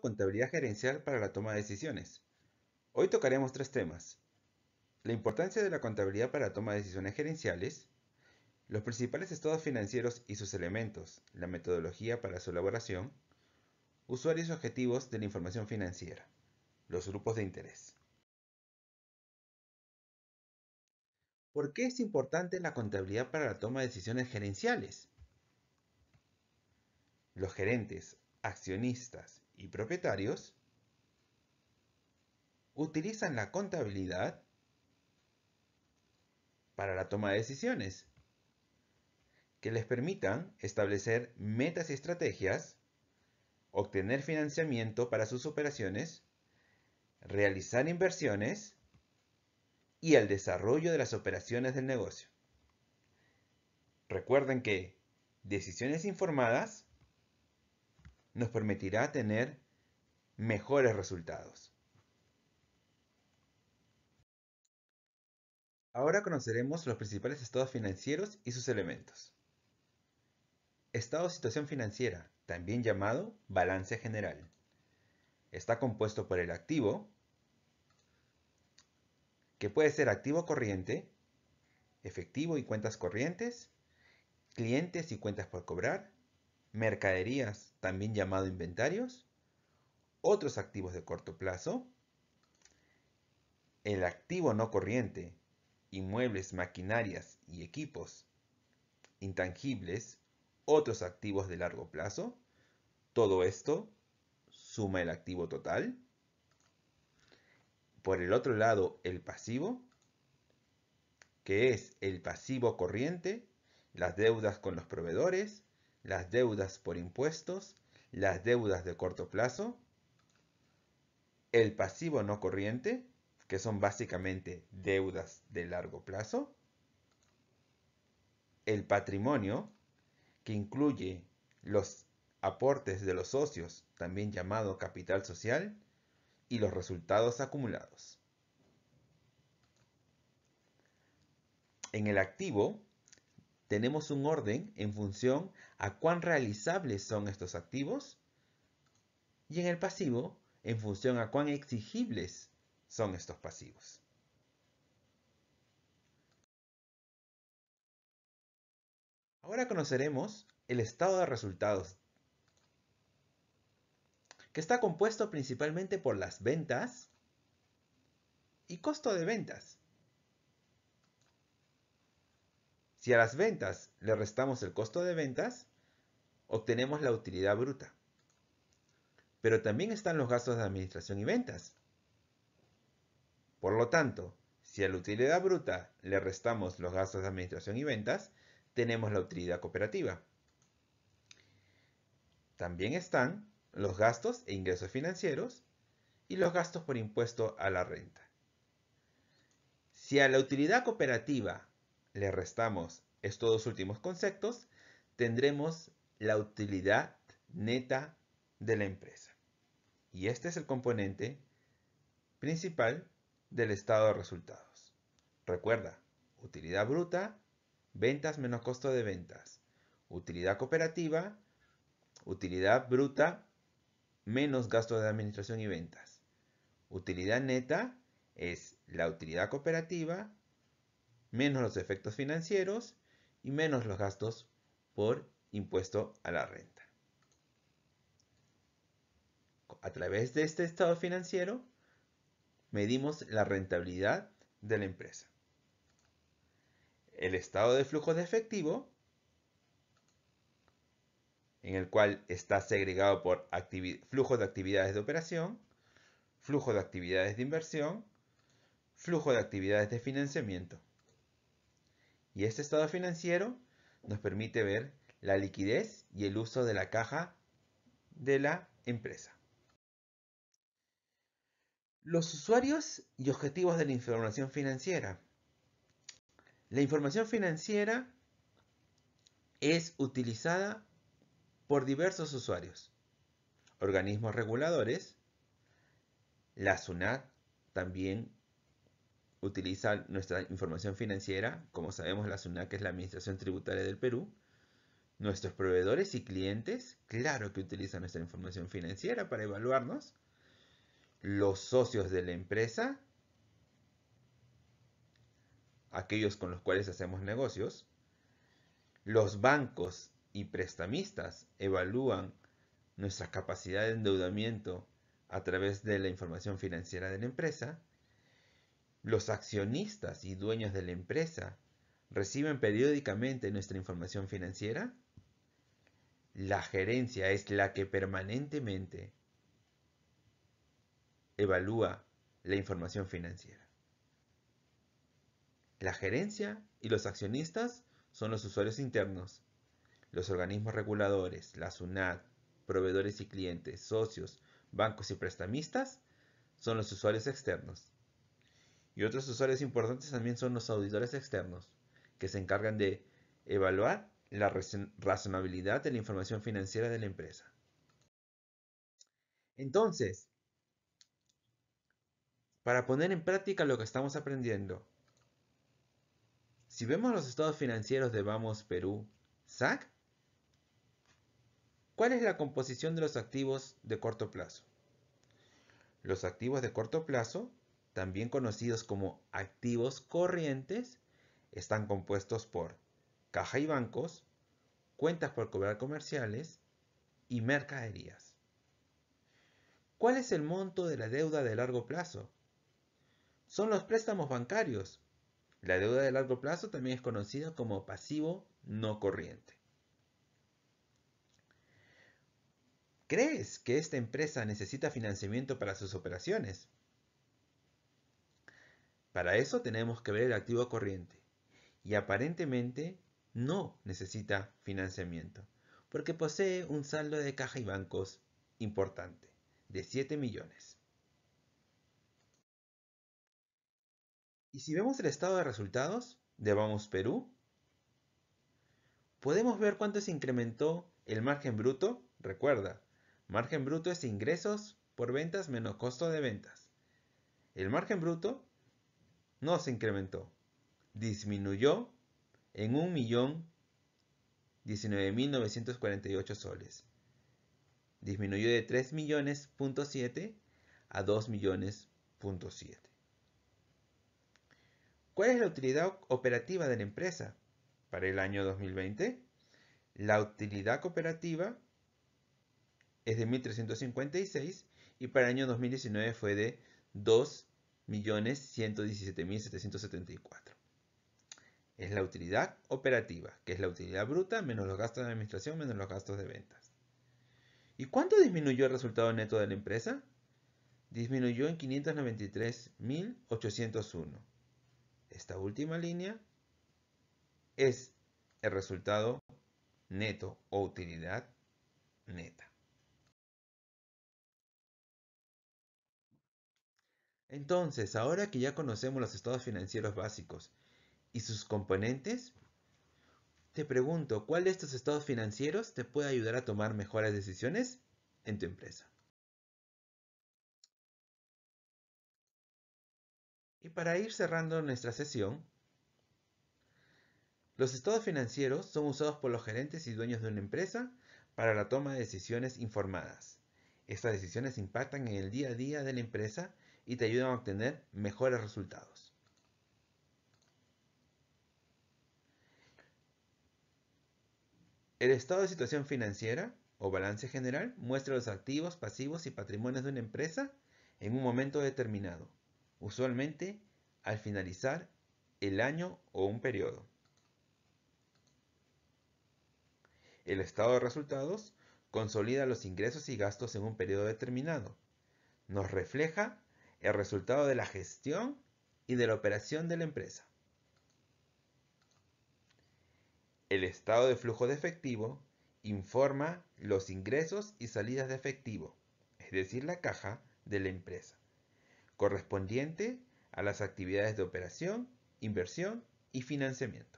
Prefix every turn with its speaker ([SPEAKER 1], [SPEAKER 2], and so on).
[SPEAKER 1] contabilidad gerencial para la toma de decisiones. Hoy tocaremos tres temas. La importancia de la contabilidad para la toma de decisiones gerenciales, los principales estados financieros y sus elementos, la metodología para su elaboración, usuarios objetivos de la información financiera, los grupos de interés. ¿Por qué es importante la contabilidad para la toma de decisiones gerenciales? Los gerentes, accionistas y propietarios utilizan la contabilidad para la toma de decisiones que les permitan establecer metas y estrategias, obtener financiamiento para sus operaciones, realizar inversiones y el desarrollo de las operaciones del negocio. Recuerden que decisiones informadas nos permitirá tener mejores resultados. Ahora conoceremos los principales estados financieros y sus elementos. Estado de situación financiera, también llamado balance general. Está compuesto por el activo, que puede ser activo corriente, efectivo y cuentas corrientes, clientes y cuentas por cobrar, mercaderías también llamado inventarios, otros activos de corto plazo, el activo no corriente, inmuebles, maquinarias y equipos, intangibles, otros activos de largo plazo, todo esto suma el activo total. Por el otro lado, el pasivo, que es el pasivo corriente, las deudas con los proveedores, las deudas por impuestos, las deudas de corto plazo, el pasivo no corriente, que son básicamente deudas de largo plazo, el patrimonio, que incluye los aportes de los socios, también llamado capital social, y los resultados acumulados. En el activo tenemos un orden en función a cuán realizables son estos activos y en el pasivo en función a cuán exigibles son estos pasivos. Ahora conoceremos el estado de resultados, que está compuesto principalmente por las ventas y costo de ventas. Si a las ventas le restamos el costo de ventas, obtenemos la utilidad bruta. Pero también están los gastos de administración y ventas. Por lo tanto, si a la utilidad bruta le restamos los gastos de administración y ventas, tenemos la utilidad cooperativa. También están los gastos e ingresos financieros y los gastos por impuesto a la renta. Si a la utilidad cooperativa le restamos estos dos últimos conceptos, tendremos la utilidad neta de la empresa. Y este es el componente principal del estado de resultados. Recuerda, utilidad bruta, ventas menos costo de ventas. Utilidad cooperativa, utilidad bruta menos gasto de administración y ventas. Utilidad neta es la utilidad cooperativa menos los efectos financieros y menos los gastos por impuesto a la renta. A través de este estado financiero, medimos la rentabilidad de la empresa. El estado de flujo de efectivo, en el cual está segregado por flujo de actividades de operación, flujo de actividades de inversión, flujo de actividades de financiamiento. Y este estado financiero nos permite ver la liquidez y el uso de la caja de la empresa. Los usuarios y objetivos de la información financiera. La información financiera es utilizada por diversos usuarios, organismos reguladores, la SUNAT, también Utilizan nuestra información financiera, como sabemos la SUNAC es la Administración Tributaria del Perú, nuestros proveedores y clientes, claro que utilizan nuestra información financiera para evaluarnos, los socios de la empresa, aquellos con los cuales hacemos negocios, los bancos y prestamistas evalúan nuestra capacidad de endeudamiento a través de la información financiera de la empresa, los accionistas y dueños de la empresa reciben periódicamente nuestra información financiera. La gerencia es la que permanentemente evalúa la información financiera. La gerencia y los accionistas son los usuarios internos, los organismos reguladores, la SUNAT, proveedores y clientes, socios, bancos y prestamistas son los usuarios externos. Y otros usuarios importantes también son los auditores externos, que se encargan de evaluar la razonabilidad de la información financiera de la empresa. Entonces, para poner en práctica lo que estamos aprendiendo, si vemos los estados financieros de Vamos Perú, SAC, ¿cuál es la composición de los activos de corto plazo? Los activos de corto plazo también conocidos como activos corrientes, están compuestos por caja y bancos, cuentas por cobrar comerciales y mercaderías. ¿Cuál es el monto de la deuda de largo plazo? Son los préstamos bancarios. La deuda de largo plazo también es conocida como pasivo no corriente. ¿Crees que esta empresa necesita financiamiento para sus operaciones? Para eso tenemos que ver el activo corriente. Y aparentemente no necesita financiamiento, porque posee un saldo de caja y bancos importante, de 7 millones. Y si vemos el estado de resultados de Vamos Perú, podemos ver cuánto se incrementó el margen bruto. Recuerda, margen bruto es ingresos por ventas menos costo de ventas. El margen bruto no se incrementó, disminuyó en 1.019.948 soles. Disminuyó de 3 a 2 millones.7. ¿Cuál es la utilidad operativa de la empresa para el año 2020? La utilidad cooperativa es de 1.356 y para el año 2019 fue de 2 millones 117.774. Es la utilidad operativa, que es la utilidad bruta menos los gastos de administración menos los gastos de ventas. ¿Y cuánto disminuyó el resultado neto de la empresa? Disminuyó en 593.801. Esta última línea es el resultado neto o utilidad neta. Entonces, ahora que ya conocemos los estados financieros básicos y sus componentes, te pregunto, ¿cuál de estos estados financieros te puede ayudar a tomar mejores decisiones en tu empresa? Y para ir cerrando nuestra sesión, los estados financieros son usados por los gerentes y dueños de una empresa para la toma de decisiones informadas. Estas decisiones impactan en el día a día de la empresa y te ayudan a obtener mejores resultados. El estado de situación financiera o balance general muestra los activos, pasivos y patrimonios de una empresa en un momento determinado, usualmente al finalizar el año o un periodo. El estado de resultados consolida los ingresos y gastos en un periodo determinado. Nos refleja el resultado de la gestión y de la operación de la empresa. El estado de flujo de efectivo informa los ingresos y salidas de efectivo, es decir, la caja de la empresa, correspondiente a las actividades de operación, inversión y financiamiento.